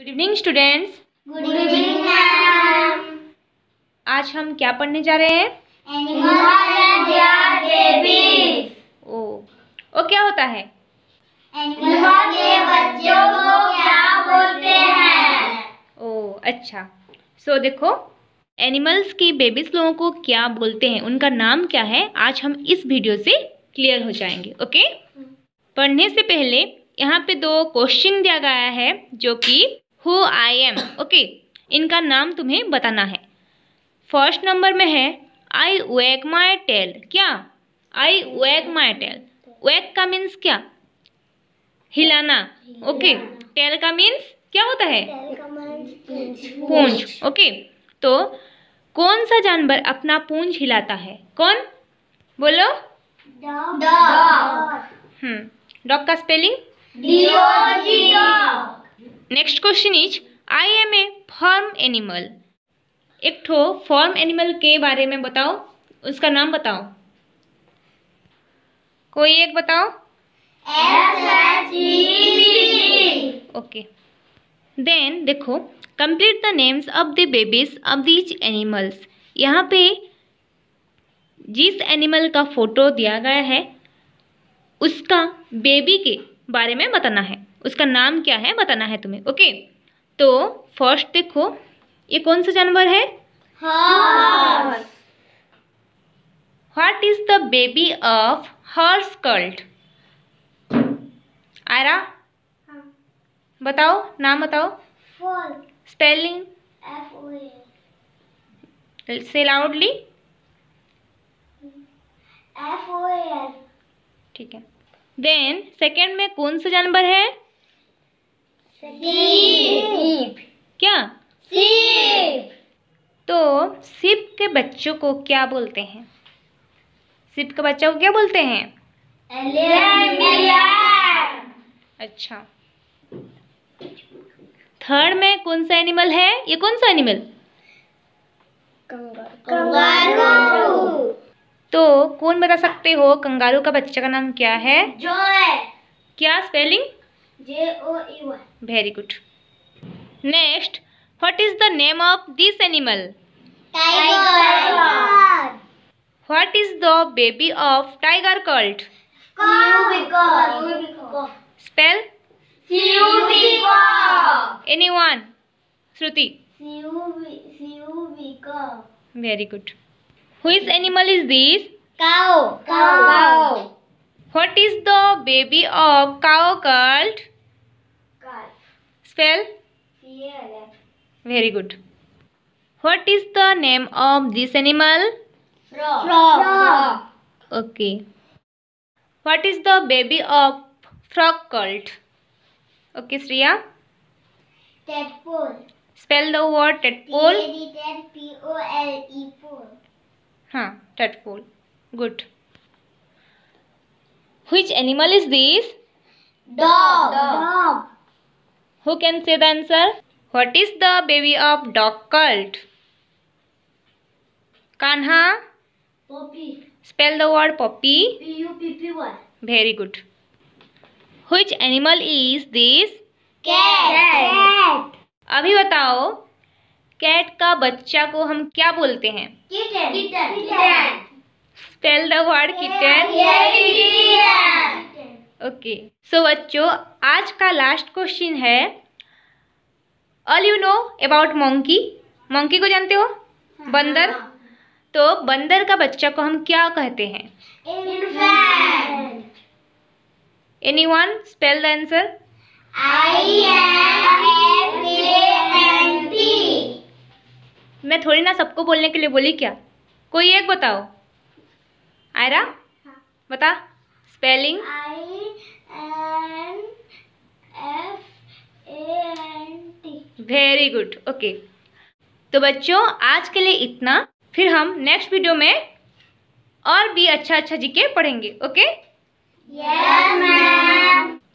Good evening students good evening आज हम क्या पढ़ने जा रहे हैं ओ ओ क्या होता है के बच्चों को क्या बोलते हैं ओ अच्छा सो so, देखो एनिमल्स की बेबीज लोगों को क्या बोलते हैं उनका नाम क्या है आज हम इस वीडियो से क्लियर हो जाएंगे ओके पढ़ने से पहले यहाँ पे दो क्वेश्चन दिया गया है जो कि हु आई एम ओके इनका नाम तुम्हें बताना है फर्स्ट नंबर में है आई वेक माई टेल क्या आई वेक माई टेल वेक का मीन्स क्या हिलाना ओके टेल का मीन्स क्या होता है पूंछ ओके तो कौन सा जानवर अपना पूंछ हिलाता है कौन बोलो डॉग हम्म डॉग का spelling next question is I am a farm animal एक ठो फॉर्म एनिमल के बारे में बताओ उसका नाम बताओ कोई एक बताओ ओके देन देखो complete the names of the babies of these animals यहाँ पे जिस एनिमल का फोटो दिया गया है उसका बेबी के बारे में बताना है उसका नाम क्या है बताना है तुम्हें ओके तो फर्स्ट देखो ये कौन सा जानवर है what is the baby of horse colt Aira हाँ। बताओ नाम बताओ स्पेलिंग से लाउडली ठीक है देन सेकेंड में कौन सा जानवर है सीप क्या सीप तो सिप के बच्चों को क्या बोलते हैं सिप के बच्चों को क्या बोलते हैं अच्छा थर्ड में कौन सा एनिमल है ये कौन सा एनिमल कंगारू तो कौन बता सकते हो कंगारू का बच्चे का नाम क्या है जॉय क्या spelling J-O-E-Y. Very good. Next, what is the name of this animal? Tiger. tiger. What is the baby of tiger called? Cubico. Spell? Cubico. Anyone? Shruti. Cubico. Very good. Which animal is this? Cow. Cow. Cow. What is the baby of cow called? Calf. Spell? Yeah. Very good. What is the name of this animal? Frog. Frog. Okay. What is the baby of frog called? Okay, Sriya. Tadpole. Spell the word tadpole. T-A-D-P-O-L-E pole. Huh, tadpole. Good. Which animal is this? Dog. dog. Who can say the answer? What is the baby of dog called Kanha? Puppy. Spell the word puppy. P-U-P-P-Y. Very good. Which animal is this? cat cat अभी बताओ cat का बच्चा को हम क्या बोलते हैं kitten kitten kitten tell the word kitten okay so बच्चों आज का लास्ट क्वेश्चन है all you know about monkey monkey को जानते हो हाँ, बंदर हाँ। तो बंदर का बच्चा को हम क्या कहते हैं anyone spell the answer मैं थोड़ी ना सबको बोलने के लिए बोली क्या कोई एक बताओ आयरा हाँ। बता spelling I N F N T very good okay तो बच्चों आज के लिए इतना फिर हम नेक्स्ट वीडियो में और भी अच्छा अच्छा जीके पढ़ेंगे ओके yes,